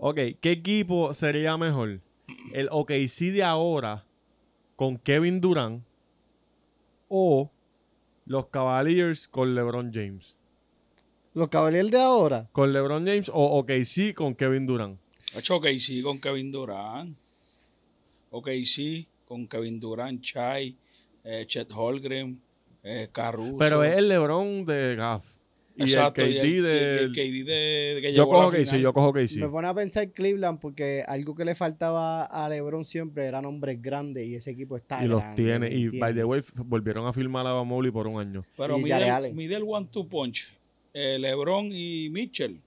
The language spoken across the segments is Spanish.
Ok, ¿qué equipo sería mejor? ¿El OKC de ahora con Kevin Durant o los Cavaliers con LeBron James? ¿Los Cavaliers de ahora? ¿Con LeBron James o OKC con Kevin Durant? hecho OKC con Kevin Durant. OKC con Kevin Durant, Chai, eh, Chet Holgren, eh, Pero es el LeBron de Gaff. Y Exacto, el KD, de, yo cojo KC, yo cojo Me pone a pensar Cleveland porque algo que le faltaba a LeBron siempre eran hombres grandes y ese equipo está Y los tiene. Y, by volvieron a firmar a Bamoli por un año. Pero mide el one-two punch. Eh, LeBron y Mitchell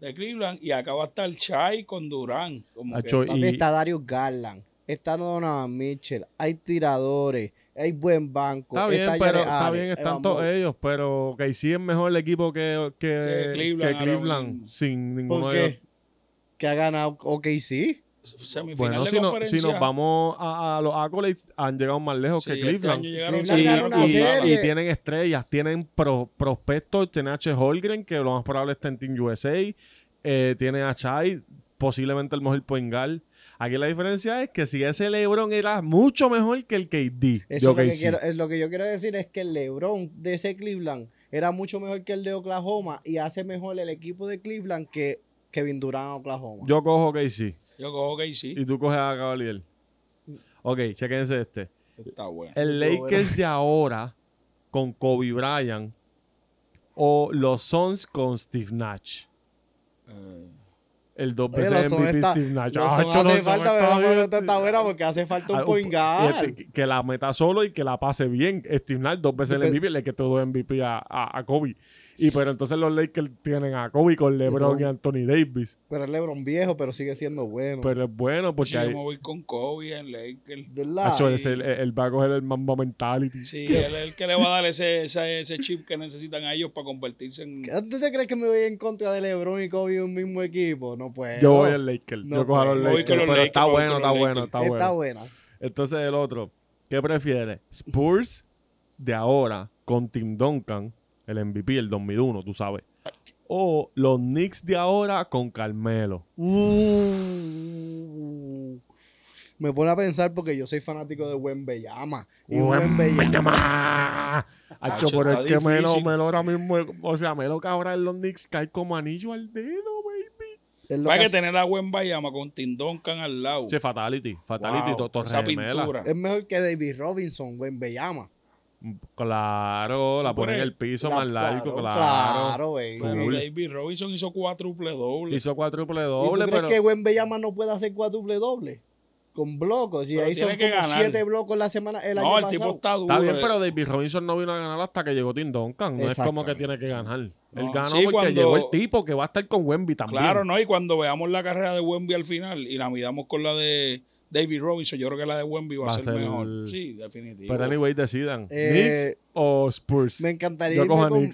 de Cleveland y acaba hasta el Chai con Durán. Como Está Darius Garland, está Donovan Mitchell, hay tiradores hay buen banco. Está bien, pero está bien, están todos ellos, pero que es mejor el equipo que, Cleveland, sin ninguno ¿Por qué? Que ha ganado OKC. Bueno, si, nos vamos a, los accolades, han llegado más lejos que este Cleveland. y, tienen estrellas, tienen prospectos, tiene H. Holgren, que lo más probable está en Team USA, eh, tiene a Chai, posiblemente el mejor Poingal Aquí la diferencia es que si ese LeBron era mucho mejor que el KD. lo que es lo que yo quiero decir es que el LeBron de ese Cleveland era mucho mejor que el de Oklahoma y hace mejor el equipo de Cleveland que Kevin Durant en Oklahoma. Yo cojo KC. Yo cojo KC. Y tú coges a Cavalier. Ok, chequense este. Está bueno. El Lakers de ahora con Kobe Bryant o los Suns con Steve Nash. Eh... El doble veces MVP está, Steve Nash. Ah, hace falta, está, pero no está buena porque hace falta un ah, este, que la meta solo y que la pase bien. Stephen Nash dos veces el MVP, le que todo MVP a, a Kobe. Y pero entonces los Lakers tienen a Kobe con LeBron y Anthony Davis. Pero es LeBron viejo, pero sigue siendo bueno. Pero es bueno porque. Yo me voy con Kobe en Lakers. ¿Verdad? hecho él, el va a coger el Mamba Mentality. Sí, él es el que le va a dar ese, ese, chip que necesitan a ellos para convertirse en. ¿Antes te crees que me voy en contra de LeBron y Kobe en un mismo equipo? No puedo. Yo voy al Lakers. yo cojo a los Lakers. Pero está, bueno, está, bueno, está bueno, está bueno. Entonces el otro, ¿qué prefiere? ¿Spurs de ahora con Tim Duncan? el MVP el 2001, tú sabes. O los Knicks de ahora con Carmelo. Uh. me pone a pensar porque yo soy fanático de Buen Bellama. Y Llama! Bellama. Hacho, pero es que Melo, ahora mismo, o sea, Melo que ahora en los Knicks cae como anillo al dedo, baby. Hay que, tener a Wen Bayama con Tim Duncan al lado. Sí, Fatality. Fatality, wow, esa pintura. Es mejor que David Robinson, Buen Claro, la pone en el piso más largo, claro. Claro, baby. Pero David Robinson hizo cuádruple doble. Hizo cuádruple doble. ¿Y tú pero... crees que Gwen no puede hacer cuádruple doble? Con blocos. Y ahí son como siete blocos la semana. El no, el tipo está duro. Está bien, pero eh. David Robinson no vino a ganar hasta que llegó Tim Duncan. No es como que tiene que ganar. Él ganó porque llegó el tipo que va a estar con Wemby también. Claro, no, y cuando veamos la carrera de Wemby al final y la midamos con la de David Robinson, yo creo que la de Wemby va, a ser, mejor. Sí, definitivamente. Pero anyway, decidan. Eh, ¿Knicks o Spurs? Me encantaría yo con,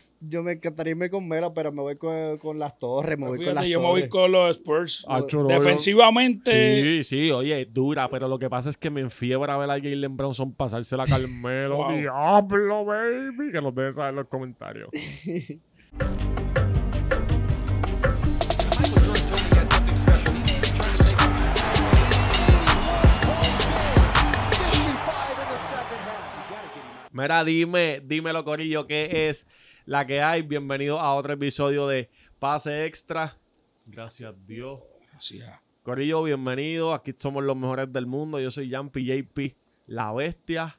me encantaría irme con Melo, pero me voy con, las torres, me voy con las yo me voy con los Spurs. Ah, Defensivamente. Sí, sí, oye, dura, pero lo que pasa es que me enfiebra ver a Jalen Bronson pasársela a Carmelo. Diablo, baby. Que nos dejen saber en los comentarios. Mira, dime, dímelo, Corillo, ¿qué es la que hay? Bienvenido a otro episodio de Pase Extra. Gracias, Dios. Gracias. Corillo, bienvenido. Aquí somos los mejores del mundo. Yo soy Yampi, JP, la bestia.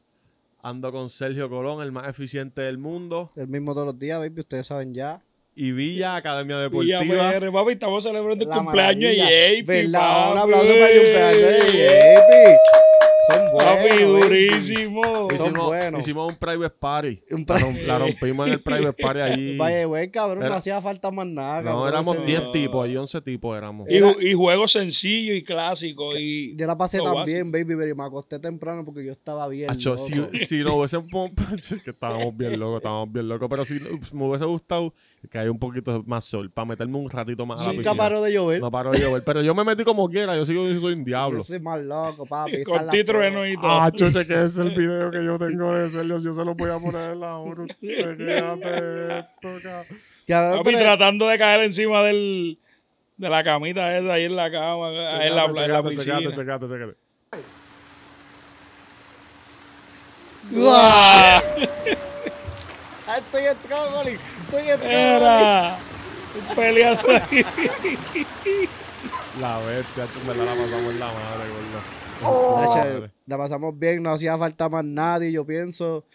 Ando con Sergio Colón, el más eficiente del mundo. El mismo todos los días, baby, ustedes saben ya y Villa Academia Deportiva. Villa PR, papi, estamos celebrando el cumpleaños de JP. Un aplauso para el cumpleaños de JP son durísimo. hicimos, un private party. la, rompimos en el private party allí. Vaya güey, cabrón, no hacía falta más nada. No, éramos 10 tipos, ahí 11 tipos éramos. Y, y juegos sencillos y clásicos. Y, yo la pasé también, baby, pero me acosté temprano porque yo estaba bien. Si, no hubiese... que estábamos bien locos, estábamos bien locos. Pero si me hubiese gustado que haya un poquito más sol para meterme un ratito más a la de llover. No de llover, pero yo me metí como quiera. Yo sigo, yo soy un diablo. Yo soy más loco, papi. y todo. Ah, chuche, que es el video que yo tengo de Celios. Yo se lo voy a poner en la hora. Quédate Papi, tratando de caer encima del, de la camita esa ahí en la cama, en la, checate, en la piscina. Checate, checate, checate. ¡Uah! estoy en estoy en Era La bestia, me la pasamos en la madre, gordo. la pasamos bien, no hacía falta más nadie, yo pienso.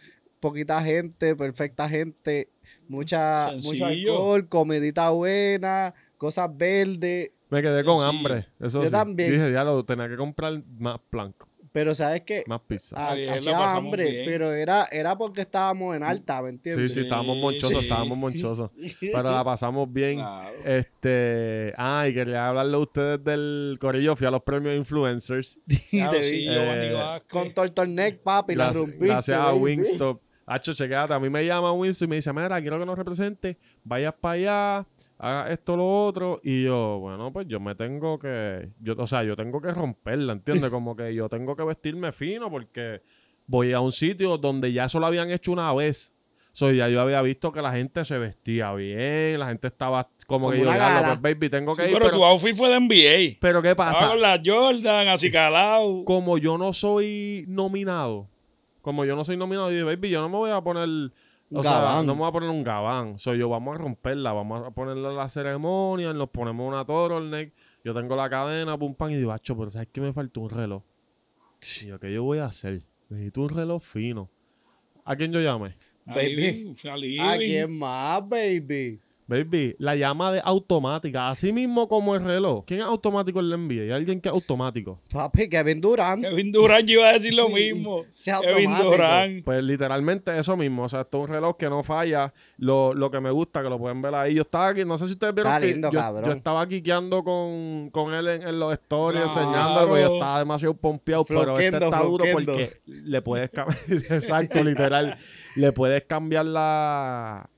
Poquita gente, perfecta gente, mucha, mucho alcohol, comidita buena, cosas verdes. Me quedé con hambre. Eso yo sí. también. Dije, ya lo tenía que comprar más blanco. Pero sabes que más ah, hacía hambre, pero era, era porque estábamos en alta, ¿me entiendes? Sí, sí, estábamos monchosos, estábamos monchosos. pero la pasamos bien. Este, ah, y quería hablarle a ustedes del corillo, fui a los premios influencers. Claro, sí, eh, con papi, la, Gracias a Wingstop. Hacho, a mí me llama Winston y me dice, mira, quiero que nos represente, vayas para allá, haga esto, lo otro, y yo, bueno, pues yo me tengo que, yo, o sea, yo tengo que romperla, ¿entiendes? Como que yo tengo que vestirme fino porque voy a un sitio donde ya eso lo habían hecho una vez. So, ya yo había visto que la gente se vestía bien, la gente estaba como, que yo, pues, baby, tengo que ir. Pero, tu outfit fue de NBA. Pero ¿qué pasa? Jordan, así Como yo no soy nominado, como yo no soy nominado, y baby, yo no me voy a poner o sea, no vamos a poner un gabán. O sea, yo, vamos a romperla, vamos a ponerle la ceremonia, nos ponemos una toro, el neck. Yo tengo la cadena, pum, pan, y digo, pero ¿sabes qué me faltó un reloj? Tío, ¿qué yo voy a hacer? Necesito un reloj fino. ¿A quién yo llame? Baby. ¿A quién más, baby? Baby, la llama de automática, así mismo como el reloj. ¿Quién es automático en la NBA? ¿Y alguien que es automático. Papi, Kevin Durant. Kevin Durant, yo iba a decir lo mismo. Kevin Durant. Pues literalmente eso mismo. O sea, esto es un reloj que no falla. Lo, lo que me gusta, que lo pueden ver ahí. Yo estaba aquí, no sé si ustedes vieron Está que yo, cabrón. yo estaba quiqueando con, con él en, los stories, enseñándolo, yo estaba demasiado pompeado. pero este está duro porque le puedes cambiar. Exacto, literal. le puedes cambiar la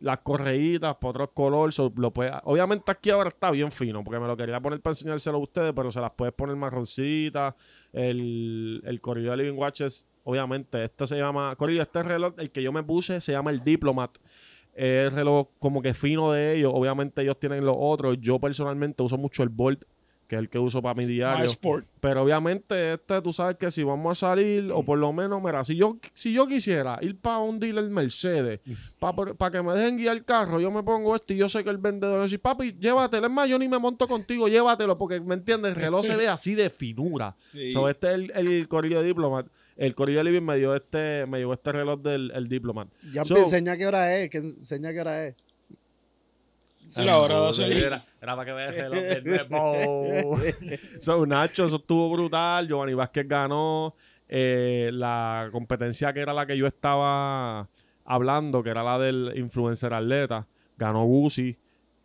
las correitas para otros colores. lo obviamente aquí ahora está bien fino, porque me lo quería poner para enseñárselo a ustedes, pero se las puedes poner marroncitas. El, el corrido de Living Watches, obviamente, este se llama... Corrido, este reloj, el que yo me puse, se llama el Diplomat. Es el reloj como que fino de ellos. Obviamente ellos tienen los otros. Yo personalmente uso mucho el Bolt que es el que uso para mi diario. Pero obviamente, este, tú sabes que si vamos a salir, o por lo menos, mira, si yo, si yo quisiera ir para un dealer Mercedes, para que me dejen guiar el carro, yo me pongo este y yo sé que el vendedor dice, papi, llévatelo. Es más, yo ni me monto contigo, llévatelo, porque, ¿me entiendes? El reloj se ve así de finura. este es el, el de Diplomat el Corillo Living me dio este, me llevó este reloj del el Diplomat. Ya enseña qué hora es, que enseña qué hora es. Era, para que veas los Nacho, eso estuvo brutal. Giovanni Vázquez ganó. Eh, la competencia que era la que yo estaba hablando, que era la del influencer atleta, ganó Gucci,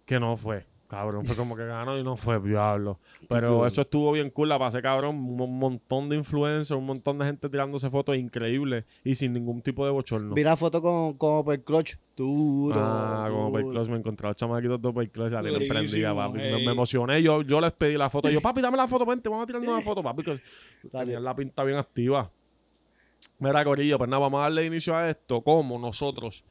que no fue. Cabrón, fue como que ganó y no fue, diablo. Pero eso estuvo bien cool, la pasé cabrón. Un montón de influencers, un montón de gente tirándose fotos increíbles y sin ningún tipo de bochorno. Vi la foto con, con tú, duro. Ah, con Overclutch me encontraba los chamaquitos de Overclutch, la salí emprendida, papi. Me, emocioné, yo, yo les pedí la foto. Yo, papi, dame la foto, vente, vamos a tirarnos una foto, papi. Tenían la pinta bien activa. Mira, Corillo, pues nada, vamos a darle inicio a esto. cómo nosotros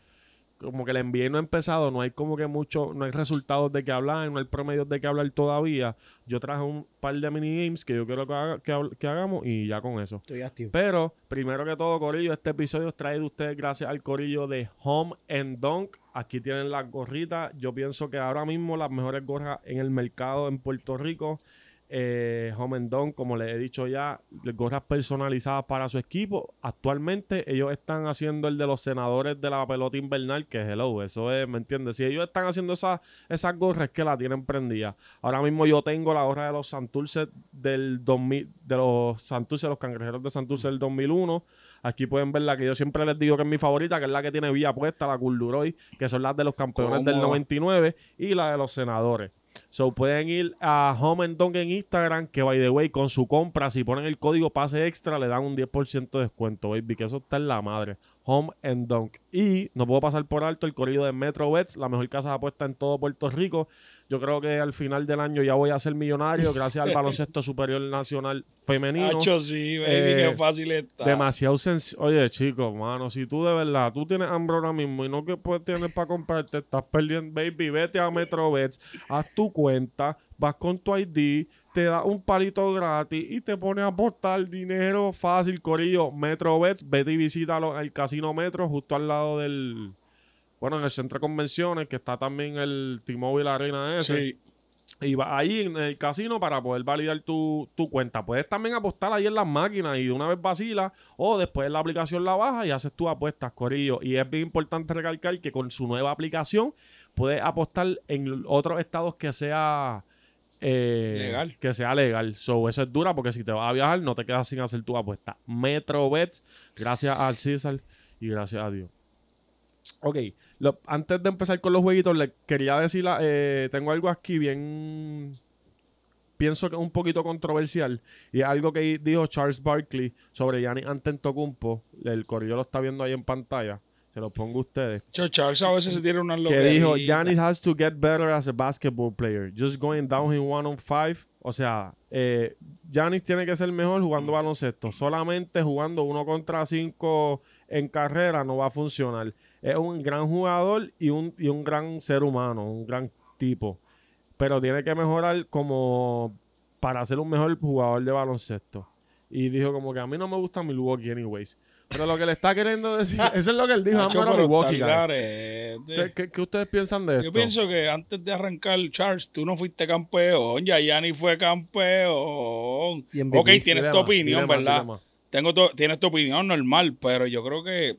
como que el envío no ha empezado, no hay como que mucho, no hay resultados de qué hablar, no hay promedios de qué hablar todavía. Yo traje un par de mini games que yo quiero que, hagamos y ya con eso. Estoy activo. Pero, primero que todo, Corillo, este episodio es traído ustedes gracias al Corillo de Home and Dunk. Aquí tienen las gorritas. Yo pienso que ahora mismo las mejores gorras en el mercado en Puerto Rico eh, como les he dicho ya, gorras personalizadas para su equipo. Actualmente ellos están haciendo el de los senadores de la pelota invernal, que hello, eso es, ¿me entiendes? Si ellos están haciendo esas, esas gorras que la tienen prendida. Ahora mismo yo tengo la gorra de los Santurce del 2000, de los Santurce, los cangrejeros de Santurce del 2001. Aquí pueden ver la que yo siempre les digo que es mi favorita, que es la que tiene vía puesta, la culduroy, que son las de los campeones del 99 y la de los senadores. So pueden ir a Home and Donk en Instagram, que by the way, con su compra, si ponen el código pase extra, le dan un 10% de descuento, baby, que eso está en la madre. Home and Donk Y no puedo pasar por alto el corrido de Metro Bets, la mejor casa de apuesta en todo Puerto Rico. Yo creo que al final del año ya voy a ser millonario gracias al baloncesto superior nacional femenino. Hacho, sí, baby, qué eh, fácil está. Demasiado sencillo. Oye, chicos, mano, si tú de verdad, tú tienes hambre ahora mismo y no que puedes tener para comprarte, estás perdiendo, baby, vete a Metrobets, haz tu cuenta, vas con tu ID, te da un palito gratis y te pone a aportar dinero fácil, corillo. Metrobets, vete y visítalo al Casino Metro justo al lado del bueno, en el centro de convenciones, que está también el T-Mobile Arena ese. Y va ahí en el casino para poder validar tu, cuenta. Puedes también apostar ahí en las máquinas y de una vez vacila o después la aplicación la baja y haces tus apuestas, Corillo. Y es bien importante recalcar que con su nueva aplicación puedes apostar en otros estados que sea... Eh, legal. Que sea legal. So, eso es dura porque si te vas a viajar no te quedas sin hacer tu apuesta. Metro Metrobets, gracias al César y gracias a Dios. Ok, antes de empezar con los jueguitos, le quería decir, eh, tengo algo aquí bien, pienso que es un poquito controversial y algo que dijo Charles Barkley sobre Giannis Antetokounmpo. El correo lo está viendo ahí en pantalla. Se lo pongo a ustedes. Charles a veces se tiene una Que dijo, Giannis has to get better as a basketball player. Just going down in one on five. O sea, eh, tiene que ser mejor jugando baloncesto. Solamente jugando uno contra cinco en carrera no va a funcionar es un gran jugador y un, un gran ser humano, un gran tipo. Pero tiene que mejorar como para ser un mejor jugador de baloncesto. Y dijo como que a mí no me gusta Milwaukee anyways. Pero lo que le está queriendo decir, eso es lo que él dijo, a eh, ¿Qué, ustedes piensan de esto? Yo pienso que antes de arrancar, Charles, tú no fuiste campeón, Yayani fue campeón. ok, tienes tu opinión, ¿verdad? Tengo tienes tu opinión normal, pero yo creo que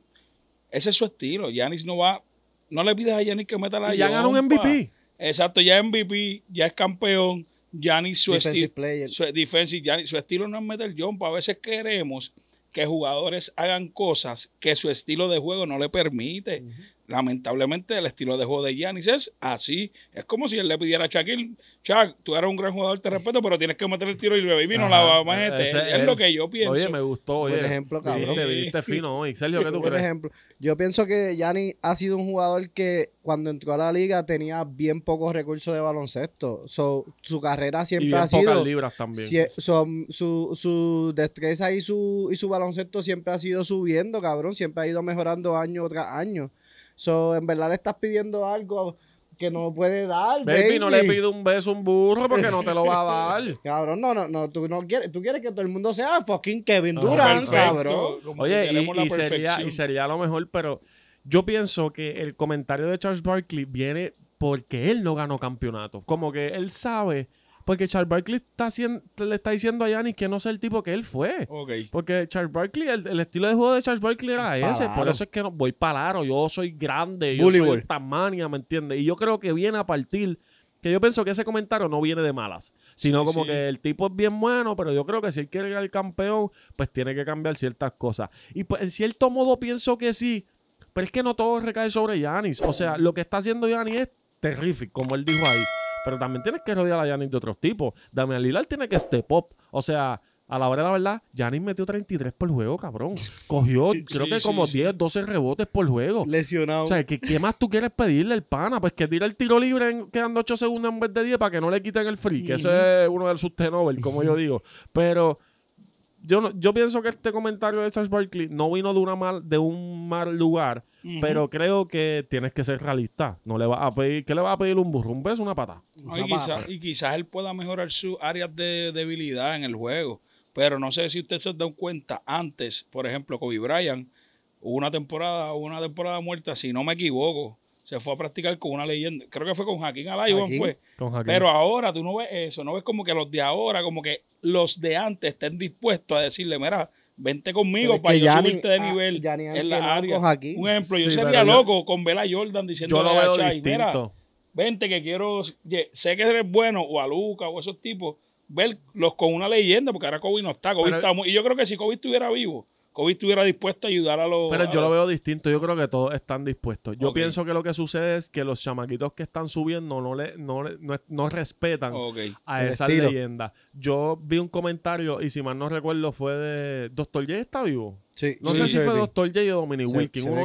ese es su estilo. Yanis no va. No le pides a Yanis que meta la Ya ganó un MVP. Exacto, ya es MVP, ya es campeón. Yanis su estilo. Su, defensive, su estilo no es meter jump. A veces queremos que jugadores hagan cosas que su estilo de juego no le permite lamentablemente el estilo de juego de Giannis es así. Es como si él le pidiera a Shaquille, Shaq, tú eres un gran jugador, te respeto, pero tienes que meter el tiro y el vino la Es, lo que yo pienso. Oye, me gustó. Oye, ejemplo, cabrón. fino hoy. Sergio, ¿qué tú ejemplo. Yo pienso que Giannis ha sido un jugador que cuando entró a la liga tenía bien pocos recursos de baloncesto. So, su carrera siempre ha sido... pocas libras también. su, su, destreza y su, y su baloncesto siempre ha sido subiendo, cabrón. Siempre ha ido mejorando año tras año. So, en verdad le estás pidiendo algo que no puede dar. Baby, no le pido un beso un burro porque no te lo va a dar. cabrón, no, no, no, tú no quieres, tú quieres que todo el mundo sea fucking Kevin ah, Durant, cabrón. Oye, y, sería, y sería lo mejor, pero yo pienso que el comentario de Charles Barkley viene porque él no ganó campeonato. Como que él sabe porque Charles Barkley está le está diciendo a Yanis que no sea el tipo que él fue. Porque Charles Barkley, el, estilo de juego de Charles Barkley era ese. Por eso es que no, voy palaro, yo soy grande, yo soy tamaña, ¿me entiendes? Y yo creo que viene a partir que yo pienso que ese comentario no viene de malas, sino como que el tipo es bien bueno, pero yo creo que si él quiere al campeón, pues tiene que cambiar ciertas cosas. Y pues, en cierto modo pienso que sí, pero es que no todo recae sobre Yanis. O sea, lo que está haciendo Yanis es terrífico, como él dijo ahí. Pero también tienes que rodear a Yanis de otros tipos. Damian Lillard tiene que step up. O sea, a la hora de la verdad, Yanis metió 33 por juego, cabrón. Cogió, creo que como 10, 12 rebotes por juego. Lesionado. O sea, ¿qué, más tú quieres pedirle al pana? Pues que tire el tiro libre quedando 8 segundos en vez de 10 para que no le quiten el free, que ese es uno del sus como yo digo. Pero yo, pienso que este comentario de Charles Barkley no vino de, una mal, de un mal lugar, pero creo que tienes que ser realista. No le va a pedir, ¿Qué le va a pedir un burro? ¿Un beso una pata? y, quizás él pueda mejorar sus áreas de debilidad en el juego, pero no sé si usted se da cuenta antes, por ejemplo, Kobe Bryant, hubo una temporada, una temporada muerta, si no me equivoco, se fue a practicar con una leyenda. Creo que fue con Joaquín fue. Pero ahora tú no ves eso, no ves como que los de ahora, como que los de antes estén dispuestos a decirle, mira, vente conmigo para yo subirte de ah, nivel en la área. Un ejemplo, yo sería loco con Vela Jordan diciendo yo mira, vente que quiero, sé que eres bueno, o a Luca, o esos tipos, verlos con una leyenda, porque ahora Kobe no está, Kobe y yo creo que si Kobe estuviera vivo, COVID estuviera dispuesto a ayudar a los. Pero yo lo veo distinto. Yo creo que todos están dispuestos. Yo pienso que lo que sucede es que los chamaquitos que están subiendo no le, no, le, no, respetan a esa leyenda. Yo vi un comentario y si mal no recuerdo fue de Doctor J está vivo no sé si fue Doctor J o Dominic Wilkins. uno,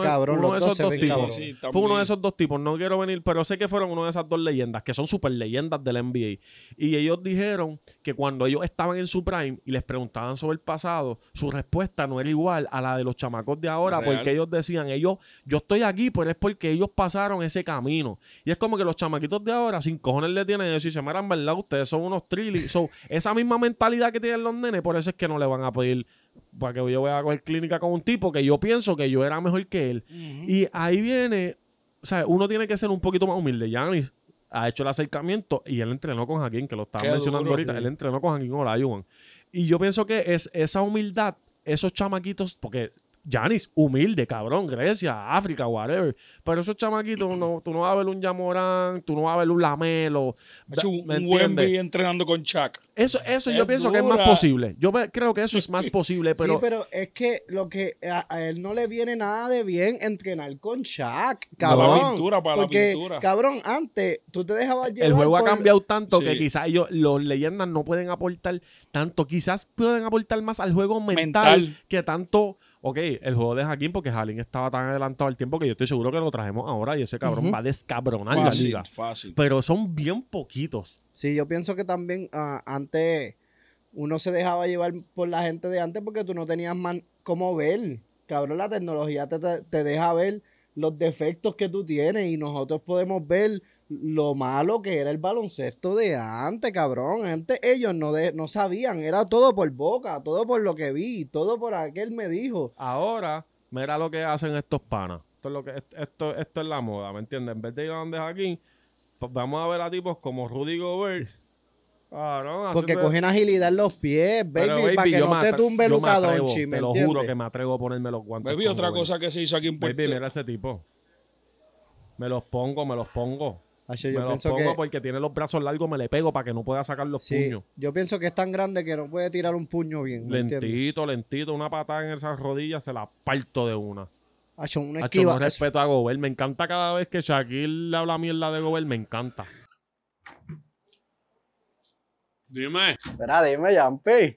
de esos dos, tipos. fue uno de esos dos tipos. No quiero venir, pero sé que fueron uno de esas dos leyendas, que son super leyendas del NBA. Y ellos dijeron que cuando ellos estaban en su prime y les preguntaban sobre el pasado, su respuesta no era igual a la de los chamacos de ahora, porque ellos decían, ellos, yo estoy aquí, pero es porque ellos pasaron ese camino. Y es como que los chamaquitos de ahora, sin cojones le tienen, decir dicen, ¿verdad? Ustedes son unos trillis. esa misma mentalidad que tienen los nenes, por eso es que no le van a pedir para que yo voy a coger clínica con un tipo que yo pienso que yo era mejor que él. Y ahí viene, o sea, uno tiene que ser un poquito más humilde. Yanis ha hecho el acercamiento y él entrenó con Jaquín, que lo estaba mencionando ahorita. Él entrenó con Jaquín Olajuwon. Y yo pienso que es esa humildad, esos chamaquitos, porque Yanis, humilde, cabrón, Grecia, África, whatever. Pero esos chamaquitos, mm. no, tú no vas a ver un Yamorán, tú no vas a ver un Lamelo. un, ¿me entrenando con Chuck. Eso, eso yo pienso que es más posible. Yo creo que eso es más posible, pero... Sí, pero es que lo que a, él no le viene nada de bien entrenar con Chuck, cabrón. para la pintura, para la pintura. cabrón, antes tú te dejabas llevar El juego ha cambiado tanto que quizás ellos, los leyendas no pueden aportar tanto. Quizás pueden aportar más al juego mental. que tanto ok, el juego de Jaquín porque Jalín estaba tan adelantado al tiempo que yo estoy seguro que lo trajemos ahora y ese cabrón va a descabronar la liga. Pero son bien poquitos. Sí, yo pienso que también ah, antes uno se dejaba llevar por la gente de antes porque tú no tenías más cómo ver. Cabrón, la tecnología te deja ver los defectos que tú tienes y nosotros podemos ver lo malo que era el baloncesto de antes, cabrón. Antes ellos no, no sabían, era todo por boca, todo por lo que vi, todo por aquel me dijo. Ahora, mira lo que hacen estos panas. Esto es, lo que, esto, esto es la moda, ¿me entiendes? En vez de ir a donde pues vamos a ver a tipos como Rudy Gobert. Porque cogen agilidad en los pies, baby, para que no te tumbe un ¿me Te lo juro que me atrevo a ponerme los guantes. Baby, otra cosa que se hizo aquí en Puerto Baby, mira ese tipo. Me los pongo, me los pongo pienso porque tiene los brazos largos, me le pego para que no pueda sacar los sí, puños. Yo pienso que es tan grande que no puede tirar un puño bien. Lentito, lentito, una patada en esas rodillas, se la parto de una. Hacho, un no respeto a Gobert. Me encanta cada vez que Shaquille le habla mierda de Gobert, me encanta. Dime. Espera, dime, Yampi.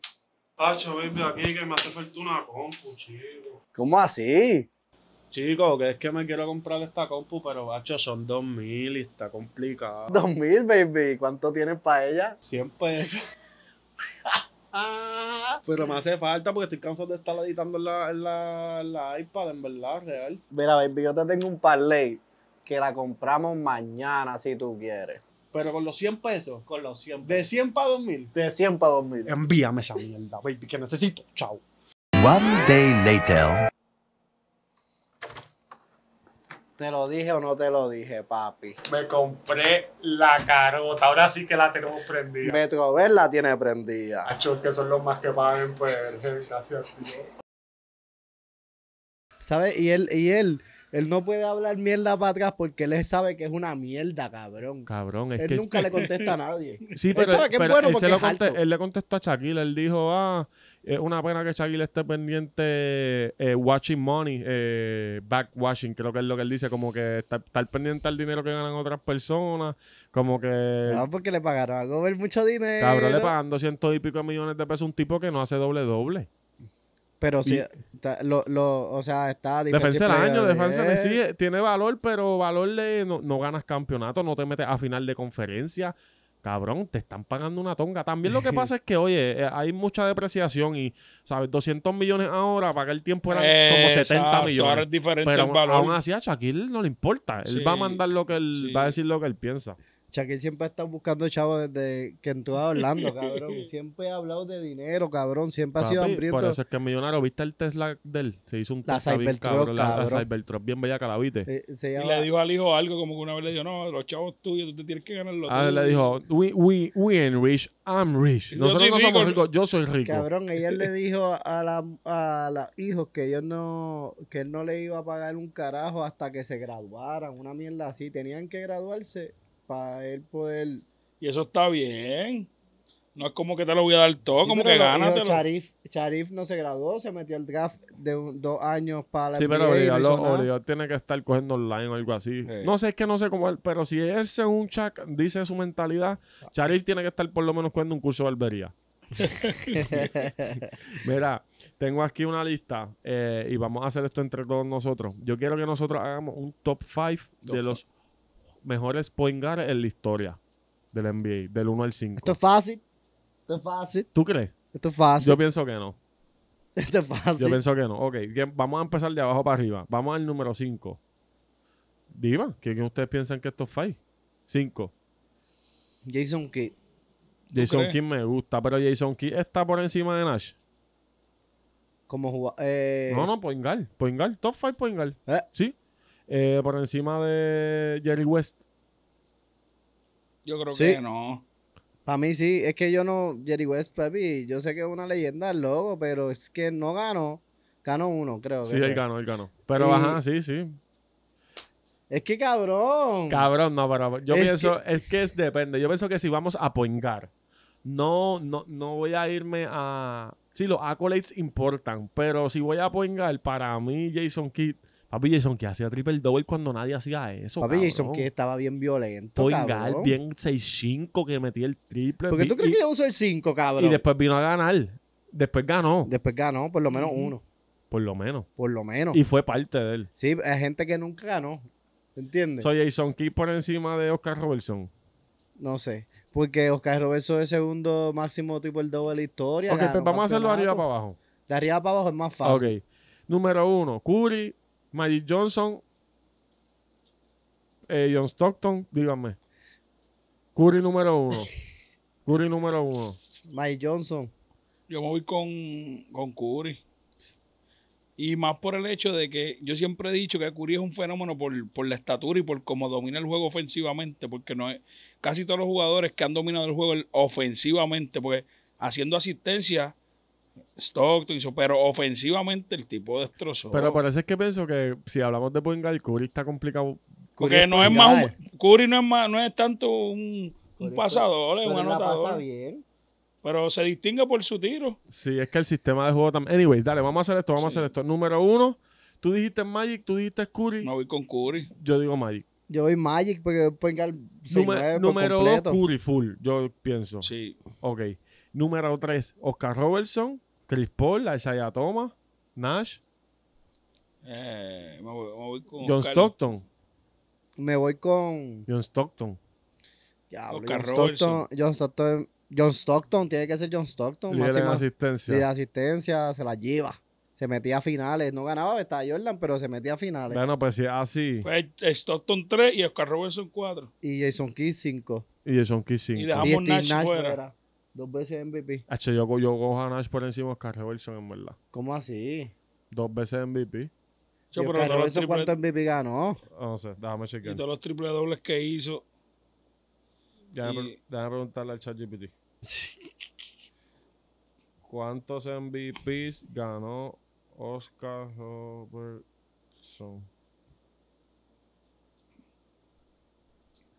Hacho, baby, aquí que me hace falta una compu, chido. ¿Cómo así? Chicos, que es que me quiero comprar esta compu, pero bacho, son 2000 y está complicado. 2000, baby. ¿Cuánto tienes para ella? 100 pesos. pero me hace falta porque estoy cansado de estar editando la, iPad, en verdad, real. Mira, baby, yo te tengo un parlay que la compramos mañana si tú quieres. Pero con los 100 pesos. Con los 100 De 100 para 2000. De 100 para 2000. Envíame esa mierda, baby, que necesito. Chao. One day later. ¿Te lo dije o no te lo dije, papi? Me compré la carota. Ahora sí que la tenemos prendida. Metrover la tiene prendida. Acho que son los más que pagan, pues, gracias, tío. ¿Sabes? Y él, y él él no puede hablar mierda para atrás porque él sabe que es una mierda, cabrón. Cabrón, es él nunca le contesta a nadie. Sí, pero, él le contestó a Shaquille, él dijo, ah, es una pena que Shaquille esté pendiente eh, watching money, eh, backwashing, creo que es lo que él dice, como que estar, pendiente al dinero que ganan otras personas, como que... No, ah, porque le pagaron a Gobert mucho dinero. Cabrón, le pagan doscientos y pico millones de pesos a un tipo que no hace doble-doble. Pero sí, lo, o sea, está Defensa del año, defensa de sí, tiene valor, pero valor de no, ganas campeonato, no te metes a final de conferencia. Cabrón, te están pagando una tonga. También lo que pasa es que, oye, eh, hay mucha depreciación y, ¿sabes? 200 millones ahora, para que el tiempo eran como 70 millones. es pero el aún así a Shaquille no le importa. Él va a mandar lo que él, va a decir lo que él piensa. Shaquille siempre ha estado buscando chavos desde que entró a Orlando, cabrón. Siempre ha hablado de dinero, cabrón. Siempre ha sido hambriento. Por eso es que millonario, ¿viste el Tesla de él? Se hizo un la Cybertruck, cabrón, La, Cybertruck bien bella que la viste. Eh, y le dijo al hijo algo como que una vez le dijo, no, los chavos tuyos, tú te tienes que ganar los Ah, le dijo, we, we, we rich, I'm rich. Nosotros no somos ricos, yo soy rico. Cabrón, ella le dijo a la, a los hijos que ellos no, que él no le iba a pagar un carajo hasta que se graduaran, una mierda así. Tenían que graduarse para él poder. Y eso está bien. No es como que te lo voy a dar todo, como que gánatelo. Sharif, no se graduó, se metió al draft de dos años para la Sí, pero pero obligado, tiene que estar cogiendo online o algo así. No sé, es que no sé cómo él, pero si él según Chuck dice su mentalidad, Sharif tiene que estar por lo menos cogiendo un curso de barbería. Mira, tengo aquí una lista eh, y vamos a hacer esto entre todos nosotros. Yo quiero que nosotros hagamos un top 5 de los mejores point en la historia del NBA, del 1 al 5. Esto es fácil. Esto es fácil. ¿Tú crees? Esto es fácil. Yo pienso que no. Esto es fácil. Yo pienso que no. Ok, vamos a empezar de abajo para arriba. Vamos al número 5. Diva, ¿quién ustedes piensan que esto es fácil? 5. Jason Key Jason Key me gusta, pero Jason Key está por encima de Nash. Como jugar. Eh, no, no, Poingal. Poingal, top 5 Poingal. ¿Eh? Sí. Eh, por encima de Jerry West? Yo creo que no. Para mí sí, es que yo no, Jerry West, papi, yo sé que es una leyenda el logo, pero es que no ganó. gano uno, creo. Sí, él ganó, él ganó. Pero, ajá, sí, sí. Es que cabrón. Cabrón, no, pero yo pienso, es que es, depende. Yo pienso que si vamos a poingar, no, no, no voy a irme a... Sí, los accolades importan, pero si voy a poingar, para mí Jason Kidd Papi Jason que hacía triple double cuando nadie hacía eso. Papi Jason que estaba bien violento. Toy bien 6-5 que metía el triple. ¿Por qué tú crees que le uso el 5, cabrón? Y después vino a ganar. Después ganó. Después ganó, por lo menos uno. Por lo menos. Por lo menos. Y fue parte de él. Sí, hay gente que nunca ganó. ¿Entiendes? Soy Jason Key por encima de Oscar Robertson. No sé. Porque Oscar Robertson es el segundo máximo tipo el doble de la historia. Ok, pero pues vamos a hacerlo de arriba para abajo. De arriba para abajo es más fácil. Ok. Número uno, Curry Magic Johnson, eh, John Stockton, díganme. Curry número uno. Curry número uno. Magic Johnson. Yo me voy con, Curry. Y más por el hecho de que yo siempre he dicho que Curry es un fenómeno por, por, la estatura y por cómo domina el juego ofensivamente, porque no es, casi todos los jugadores que han dominado el juego ofensivamente, porque haciendo asistencia Stockton hizo, pero ofensivamente el tipo destrozó. Pero parece que pienso que si hablamos de Poingal, Curry está complicado. Porque no es, más Curry no es más, no es tanto un, pasador, es un anotador. Pero se distingue por su tiro. Sí, es que el sistema de juego también. Anyways, dale, vamos a hacer esto, vamos a hacer esto. Número uno, tú dijiste Magic, tú dijiste Curry. Me voy con Curry. Yo digo Magic. Yo voy Magic porque Número, número dos, Curry full, yo pienso. Sí. Ok. Número tres, Oscar Robertson. Chris Paul, Isaiah Thomas, Nash. Eh, me voy, con John Stockton. Me voy con. John Stockton. ya, John, Stockton, John Stockton. John Stockton, tiene que ser John Stockton. Líder de asistencia. de asistencia, se la lleva. Se metía a finales. No ganaba Estaba Jordan, pero se metía a finales. Bueno, pues si así. Ah, pues eh, Stockton 3 y Oscar Robertson 4. Y Jason Kidd 5. Y Jason Kidd 5. Y dejamos Nash, fuera. Dos veces MVP. yo, yo cojo a Nash por encima de Oscar Robertson, en verdad. ¿Cómo así? Dos veces MVP. Yo, pero Oscar Robertson, ¿cuántos MVP ganó? No sé, déjame chequear. Y todos los triple dobles que hizo. Déjame, preguntarle al chat GPT. ¿Cuántos MVPs ganó Oscar Robertson?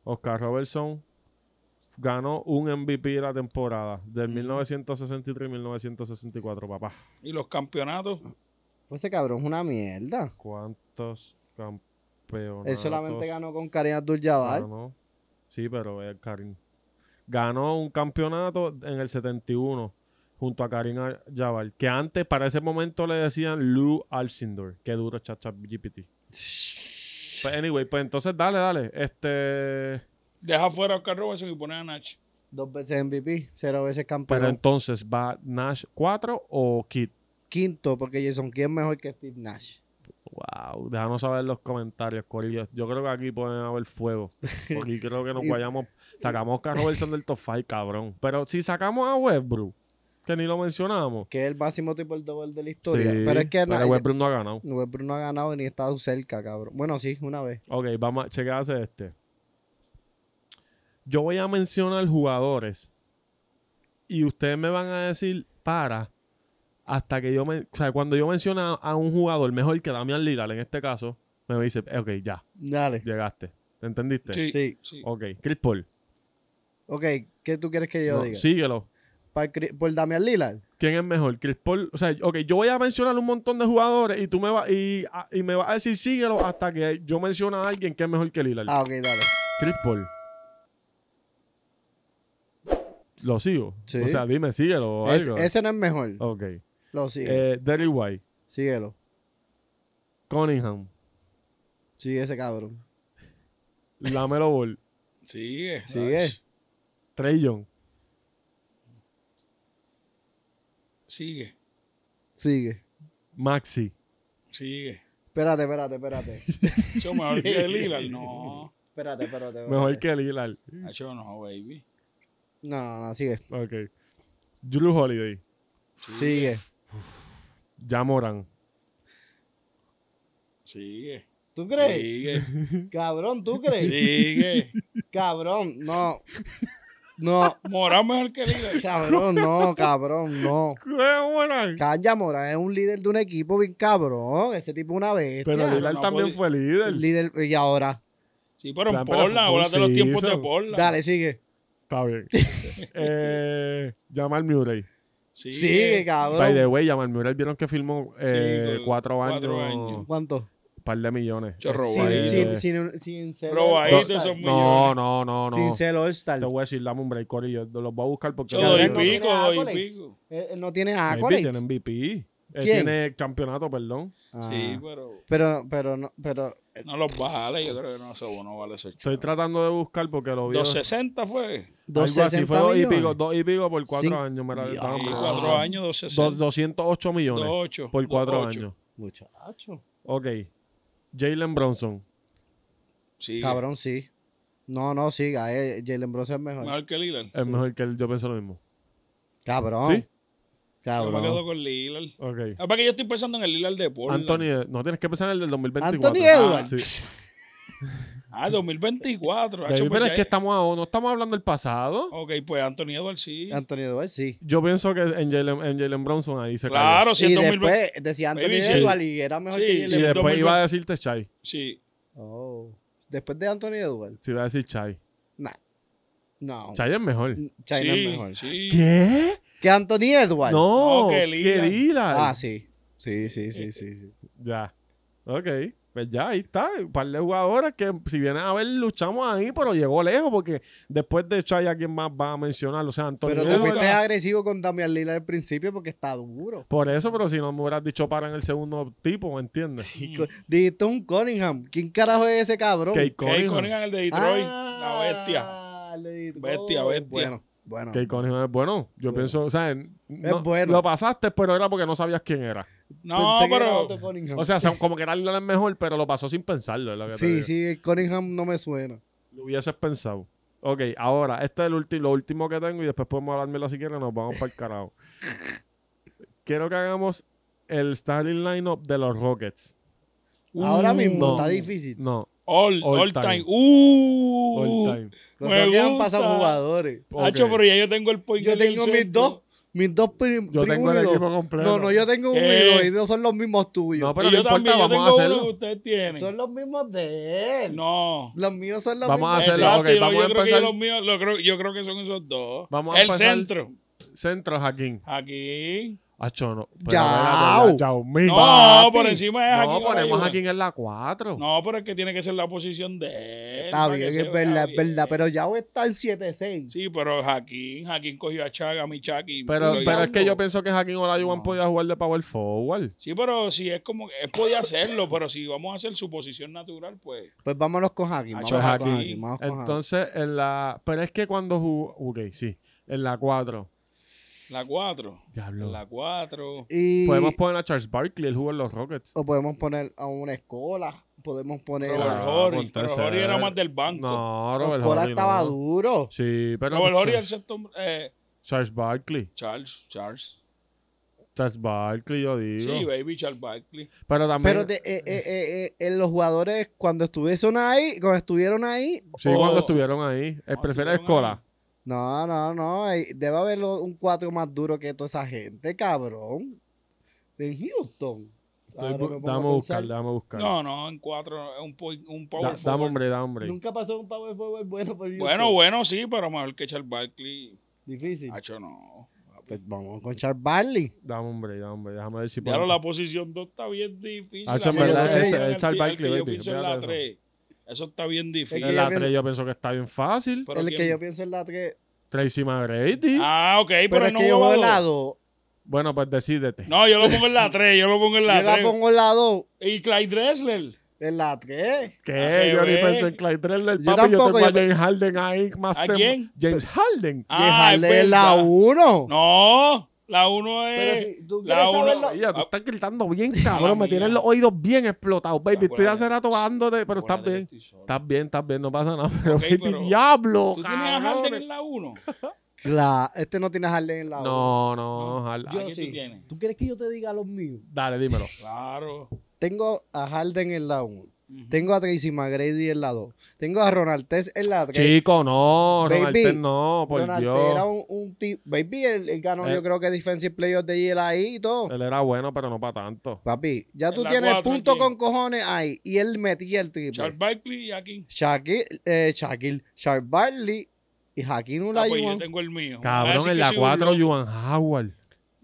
Oscar Robertson ganó un MVP de la temporada del 1963-1964, papá. ¿Y los campeonatos? Pues ese cabrón es una mierda. ¿Cuántos campeonatos? Él solamente ganó con Karim Abdul-Jabbar. Sí, pero es eh, Ganó un campeonato en el 71 junto a Karim Jabal, que antes para ese momento le decían Lou Alcindor. Qué duro, chacha GPT. Pues, anyway, pues entonces dale, dale. Este Deja fuera a Oscar Robertson y poner a Nash. Dos veces MVP, cero veces campeón. Pero entonces, ¿va Nash cuatro o Kid? Quinto, porque Jason ¿quién es mejor que Steve Nash. Wow, déjanos saber en los comentarios, Corillo. Yo creo que aquí pueden haber fuego. Porque creo que nos vayamos. Sacamos a Oscar Robertson del top 5, cabrón. Pero si sacamos a Westbrook, que ni lo mencionamos. Que es el máximo tipo el doble de la historia. pero es que Westbrook no ha ganado. Westbrook no ha ganado ni estado cerca, cabrón. Bueno, sí, una vez. Ok, vamos a chequearse este yo voy a mencionar jugadores y ustedes me van a decir, para, hasta que yo me. O sea, cuando yo menciono a un jugador mejor que Damian Lillard en este caso, me dice, ok, ya. Dale. Llegaste. ¿Te entendiste? Sí. sí. Ok, Chris Paul. Ok, ¿qué tú quieres que yo diga? Síguelo. por Damian Lillard. ¿Quién es mejor? Chris Paul. O sea, ok, yo voy a mencionar un montón de jugadores y tú me vas y, me vas a decir síguelo hasta que yo menciona a alguien que es mejor que Lillard. Ah, ok, dale. Chris Paul. Lo sigo. O sea, dime, síguelo. o algo. ese no es mejor. Ok. Lo sigo. Eh, Derry White, Síguelo. Cunningham, Sigue ese cabrón. Lamelo Ball, Sigue. Sigue. Trillon. Sigue. Sigue. Maxi. Sigue. Espérate, espérate, espérate. Yo mejor que Lilal No. Espérate, espérate. Mejor que Lilal Yo no, baby. No, no, sigue. Ok. Julio Holiday. Sigue. Ya moran Sigue. ¿Tú crees? Sigue. Cabrón, ¿tú crees? Sigue. Cabrón, no. No. Morán mejor que líder. Cabrón, no, cabrón, no. ¿Qué Morán? Calla Morán es un líder de un equipo bien cabrón. Ese tipo una vez Pero el también fue líder. Líder, y ahora. Sí, pero en Porla, ahora de los tiempos de Porla. Dale, sigue. Está bien. eh, Jamal Murray. Sí, que- cabrón. By the way, Jamal Murray vieron que firmó eh, con cuatro, cuatro años. años. ¿Cuánto? Un par de millones. Yo Sin- sin- eh. sin- Sin ser Robadito, all No, no, no, no. Sin ser All-Star. Te voy a decir, dame un break, Yo Los voy a buscar porque. Yo doy pico, doy pico. Eh, No tiene Maybe tiene accolades. MVP. Eh, tiene campeonato, perdón. Sí, ah. pero. Pero, pero, no, pero. Eh, no los vale, yo creo que no, eso no vale ese Estoy tratando de buscar porque lo vi. 260 fue. 260 fue dos y pico, dos y pico por cuatro años. Me la cuatro años, 260. 208 millones. por cuatro años. Muchacho. Ok. Jalen Bronson. Sí. Cabrón, sí. No, no, Sí, eh, Jalen Bronson es mejor. Mejor que Lillard. Es mejor que él. Yo pienso lo mismo. Cabrón. ¿Sí? Yo me quedo con Lillard. Okay. Es que yo estoy pensando en el Lillard de Portland. Anthony, no tienes que pensar en el del 2024. Antonio ah, Edwards. Ah, sí. 2024. Pues pero es que estamos ahora, no estamos hablando del pasado. Ok, pues Anthony Edwards sí. Anthony Edwards sí. Yo pienso que en Jalen, Bronson ahí se Claro, si en 2020. Después decía Anthony Baby, Edwards y era mejor que Jalen Y después iba a decirte Chai. Sí. Oh. Después de Anthony Edwards. Sí, iba a decir Chai. No. Chai es mejor. Chai es mejor. Sí. ¿Qué? que Anthony Edwards. No, que Lila Ah, sí. Sí, sí, eh, sí, sí. ya. Ok. Pues ya, ahí está. Un par de jugadores que si vienen a ver, luchamos ahí, pero llegó lejos porque después de hecho hay alguien más va a mencionarlo O sea, Antonio. Pero te fuiste agresivo con Damian Lila al principio porque está duro. Por eso, pero si no me hubieras dicho para en el segundo tipo, ¿me entiendes? Sí, un Cunningham. ¿Quién carajo es ese cabrón? Kate Cunningham. el de Detroit. la ah, bestia. Bestia, bestia. Bueno, bueno. Kate Cunningham es bueno. Yo pienso, o sea, lo pasaste, pero era porque no sabías quién era. No, pero. o sea, como que era el mejor, pero lo pasó sin pensarlo. Es sí, sí, Cunningham no me suena. Lo hubieses pensado. Ok, ahora, este es el último, lo último que tengo y después podemos hablármelo si quieren, nos vamos para el carajo. Quiero que hagamos el starting lineup de los Rockets. Ahora mismo está difícil. No, All, time. Uh, all time. me pasado jugadores. Hacho, pero ya yo tengo el point Yo tengo mis dos. Mis dos primos. Yo tengo el equipo completo. No, no, yo tengo un y eh. dos son los mismos tuyos. No, pero no importa, también, vamos a hacerlo. Que ustedes tienen. Son los mismos de él. No. Los míos son los vamos mismos. A hacerlo. vamos a hacerlo, vamos a empezar. Yo creo, que los míos, yo creo que son esos dos. Vamos a el centro. Centro, Jaquín. Jaquín. Hacho, no. No, por encima es No, ponemos aquí a en la 4. No, pero es que tiene que ser la posición de él. Está bien, es verdad, es verdad. Pero ya está el 7-6. Sí, pero Jaquín, Jaquín cogió a Chaga, mi Chaki. pero pero es que yo pienso que Jaquín Olajuwon podía jugar de power forward. Sí, pero si es como. Él podía hacerlo, pero si vamos a hacer su posición natural, pues. Pues vámonos con Jaquín. Vamos Entonces, en la. Pero es que cuando jugó. Ok, sí. En la 4. La 4. La 4. Podemos poner a Charles Barkley, él jugó en los Rockets. O podemos poner a una escola. Podemos poner Robert a. Horry. Ah, Robert Horry era más del banco. No, Robert Escola Horry estaba no. duro. Sí, pero. Robert Horry el sexto. Eh, Charles Barkley. Charles, Charles. Charles Barkley, yo digo. Sí, baby, Charles Barkley. Pero también. Pero de, eh, eh, los jugadores, cuando estuviesen ahí, cuando estuvieron ahí. Sí, cuando oh. estuvieron ahí. El prefiere Escola. No, no, no. Eh, debe haber un cuatro más duro que toda esa gente, cabrón. De Houston. Estoy, a buscar, dame a buscar. No, no, en cuatro, un, un power forward. Dame hombre, dame hombre. Nunca pasó un power forward bueno por Houston? Bueno, bueno, sí, pero mejor que Charles Barkley. Difícil. Hacho, no. Pues vamos con Charles Barkley. Dame hombre, dame hombre, déjame ver si Claro, la posición 2 está bien difícil. Hacho, en verdad, es Charles Barkley, eso está bien difícil. la 3 yo pienso que está bien fácil. Pero el que yo pienso es la 3. Tracy McGrady. Ah, ok, pero, pero es no que yo voy la 2. Bueno, pues decídete. No, yo lo pongo en la 3, yo lo pongo en la 3. yo la pongo en la 2. ¿Y Clyde Dressler? ¿En la 3? Ah, ¿Qué? yo ni pensé en Clyde Dressler. Yo tampoco, yo tengo a James Harden ahí. Más ¿A quién? James Harden. Ah, James Harden en la 1. No. La 1 es. Pero si tú la 1 es. tú estás gritando bien, cabrón. me tienes los oídos bien explotados, baby. Estoy hace rato bajándote, pero estás bien. Estás bien, estás bien, no pasa nada. Pero, baby, diablo. ¿Tú tienes a Harden en la 1? Claro, este no tiene a Harden en la 1. No, no, Harden. tú, tienes? ¿Tú quieres que yo te diga los míos? Dale, dímelo. claro. Tengo a Harden en la 1. Tengo a Tracy McGrady en la 2. Tengo a Ronald Tess en la 3. Chico, no, Ronald no, por Ronald era un, tipo. Baby, él, ganó, eh. yo creo que Defensive Player de Year ahí y todo. Él era bueno, pero no para tanto. Papi, ya tú tienes puntos punto con cojones ahí. Y él metía el triple. Charles Barkley y aquí. Shaquille, eh, Shaquille, Charles Barkley y Hakim ah, Ulayuan. Pues yo tengo el mío. Cabrón, ah, en la 4, Juan Howard.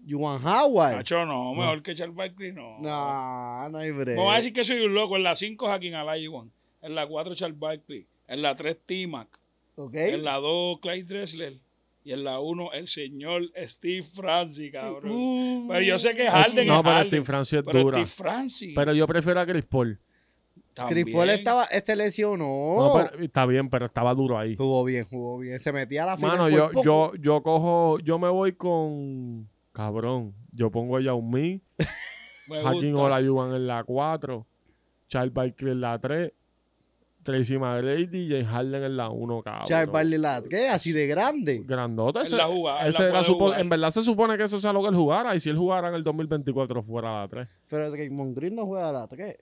Juan Howard. Nacho, no, mejor que Charles Barkley, no. No, no hay break. Vamos a decir que soy un loco. En la 5, Jaquín Olajuwon. En la 4, Charles Barkley. En la 3, T-Mac. Okay. En la 2, Clay Dressler. Y en la 1, el señor Steve Francis, cabrón. pero yo sé que Harden no, es pero Steve Francis es pero Steve Francis. Pero yo prefiero a Chris Paul. ¿También? Chris Paul estaba, este lesionó. No, está bien, pero estaba duro ahí. Jugó bien, jugó bien. Se metía a la final. Mano, yo, yo, yo cojo, yo me voy con Cabrón, yo pongo a Yao Ming, Joaquín Olajuwon en la 4, Charles Barkley en la 3, Tracy McGrady y Jay Harlan en la 1, cabrón. Charles Barkley en la 3, así de grande. Grandote Ese, en la ese era en verdad se supone que eso sea lo que él jugara y si él jugara en el 2024 fuera a la 3. Pero Draymond Green no juega a la 3.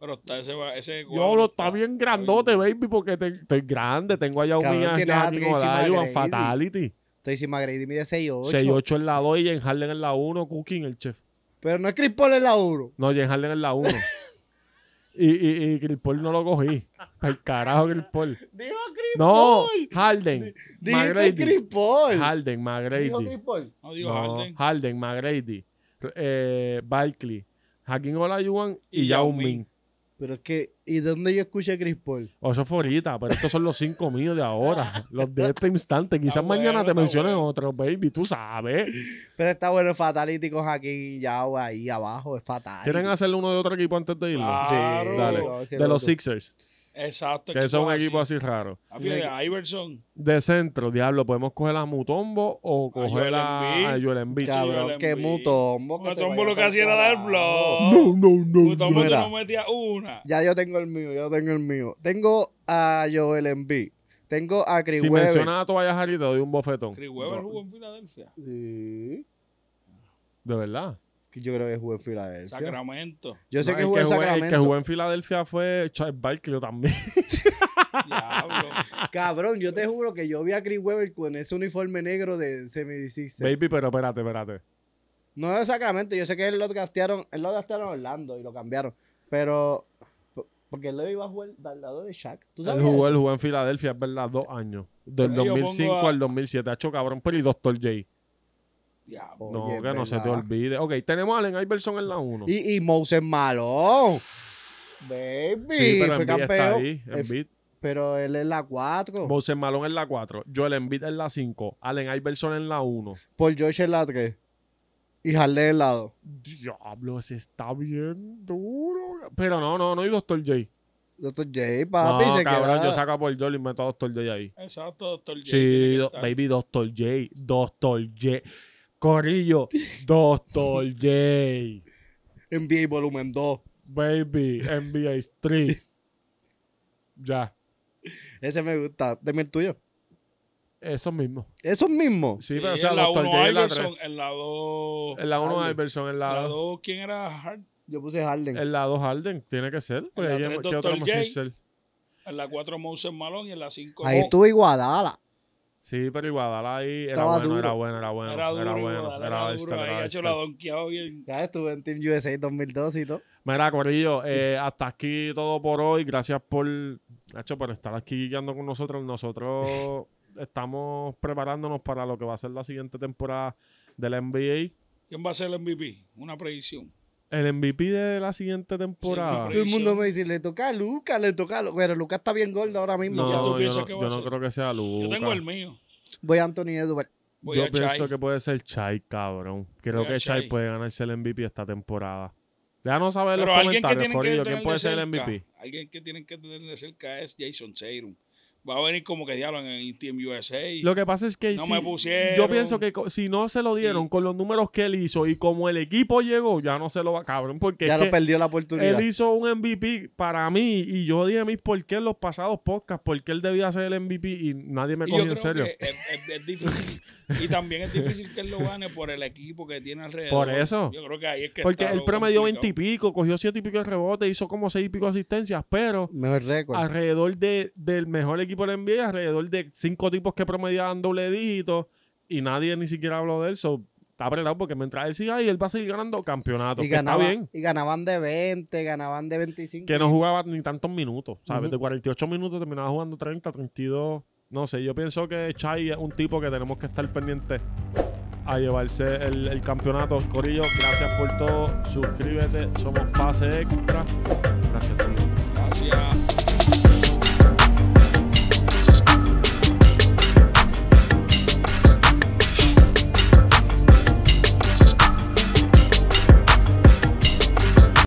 Pero está ese, ese Yo lo está, bien grandote, baby, porque te, estoy grande. Tengo a un Ming, a Fatality. Tracy McGrady mide 6'8. 6'8 en la 2 y Jen Harden en la 1, Cooking el chef. Pero no es Chris Paul en la 1. No, Jen Harden en la 1. y, y, y Chris Paul no lo cogí. Al carajo Chris Paul. Dijo Chris no, Paul. No, Harden. Dijiste Chris Paul. Harden, McGrady. Dijo Chris Paul. No, digo Harden. Harden, McGrady, eh, Barkley, Hakim Olajuwon y, y Yao Ming. Pero es que, ¿y de dónde yo escuché Chris Paul? O oh, eso pero estos son los cinco míos de ahora, los de este instante. Quizás mañana te mencionen otros, baby, tú sabes. Pero está bueno el Fatality con Joaquín ahí abajo, es fatal. ¿Quieren hacerle uno de otro equipo antes de irlo? Sí, dale. de los Sixers. Exacto. Que son un equipos así raros. Papi, de Iverson. De centro, diablo, podemos coger a Mutombo o coger a Joel Embiid. Cabrón, que Mutombo. Mutombo lo que hacía era dar blog. No, no, no. Mutombo no, no metía una. Ya yo tengo el mío, yo tengo el mío. Tengo a Joel Embiid. Tengo a Chris Si mencionas a Tobias Harris, te doy un bofetón. Chris Weber jugó en Filadelfia. Sí. ¿De verdad? yo creo que jugó en Filadelfia. Sacramento. Yo sé que jugó en Sacramento. El que jugó en Filadelfia fue Charles Barkley también. Cabrón, yo te juro que yo vi a Chris Webber con ese uniforme negro de semi Baby, pero espérate, espérate. No es Sacramento, yo sé que él lo gastaron, él lo gastaron Orlando y lo cambiaron. Pero porque él lo iba a jugar al lado de Shaq. ¿Tú sabes él jugó, él jugó en Filadelfia, es verdad, dos años. Del 2005 al 2007. Ha hecho cabrón, pero y Dr. J. Diablo. No, que no se te olvide. Ok, tenemos a Allen Iverson en la 1. Y, y Moses Malone. Baby, sí, pero fue campeón. Está ahí, Pero él es la 4. Moses Malone en la 4. Joel Embiid en la 5. Allen Iverson en la 1. Paul George en la 3. Y Harley en la 2. Diablo, se está bien duro. Pero no, no, no. Y Dr. J. Dr. J, papi, se cabrón, yo saco a Paul George y meto a Dr. J ahí. Exacto, Dr. J. Sí, baby, Dr. J. Dr. J. Corillo, Doctor J. NBA Volumen 2. Baby, NBA Street. ya. Ese me gusta. Deme el tuyo. Esos mismos. ¿Esos mismos? Sí, pero o sea, el la 1 Iverson, en la 2... En la 1 Iverson, en la 2... ¿Quién era Harden? Yo puse Harden. El la 2 Harden, tiene que ser. Pues en Doctor J. En la 4 Moses Malone y en la 5... Ahí estuvo Iguadala. Sí, pero igual ahí era, bueno, era bueno, era bueno, era bueno, era bueno. Era, duro, hecho la donkeado bien. Ya estuve en Team USA 2002 y todo. Mira, Corillo, eh, hasta aquí todo por hoy. Gracias por, hecho, por estar aquí guiando con nosotros. Nosotros estamos preparándonos para lo que va a ser la siguiente temporada del NBA. ¿Quién va a ser el MVP? Una predicción el MVP de la siguiente temporada. Todo el mundo me dice, le toca a Lucas, le toca a Luca. Pero Luca está bien gordo ahora mismo. yo, no, creo que sea Luca. Yo tengo el mío. Voy a Anthony Edwards. yo pienso que puede ser Chai, cabrón. Creo que Chai. puede ganarse el MVP esta temporada. Déjanos saber Pero los comentarios, ello. ¿Quién puede ser el MVP? Alguien que tienen que tener de cerca es Jason Tatum va a venir como que diablo en Team USA. Lo que pasa es que no me pusieron. yo pienso que si no se lo dieron con los números que él hizo y como el equipo llegó, ya no se lo va, cabrón, porque ya lo perdió la oportunidad. Él hizo un MVP para mí y yo dije a mí por qué en los pasados podcasts, por qué él debía ser el MVP y nadie me cogió en serio. es, difícil y también es difícil que él lo gane por el equipo que tiene alrededor. Por eso. Yo creo que ahí es que Porque él promedió 20 y pico, cogió 7 y pico de rebote, hizo como 6 y pico de asistencias, pero mejor récord. alrededor del mejor equipo por NBA, alrededor de cinco tipos que promediaban doble dígito y nadie ni siquiera habló de él. So, está apretado porque mientras él siga ahí, él va a seguir ganando campeonatos. Y, está bien. y ganaban de 20, ganaban de 25. Que no jugaba ni tantos minutos, ¿sabes? De 48 minutos terminaba jugando 30, 32. No sé, yo pienso que Chai es un tipo que tenemos que estar pendiente a llevarse el, campeonato. Corillo, gracias por todo. Suscríbete, somos Pase Extra. Gracias, Gracias.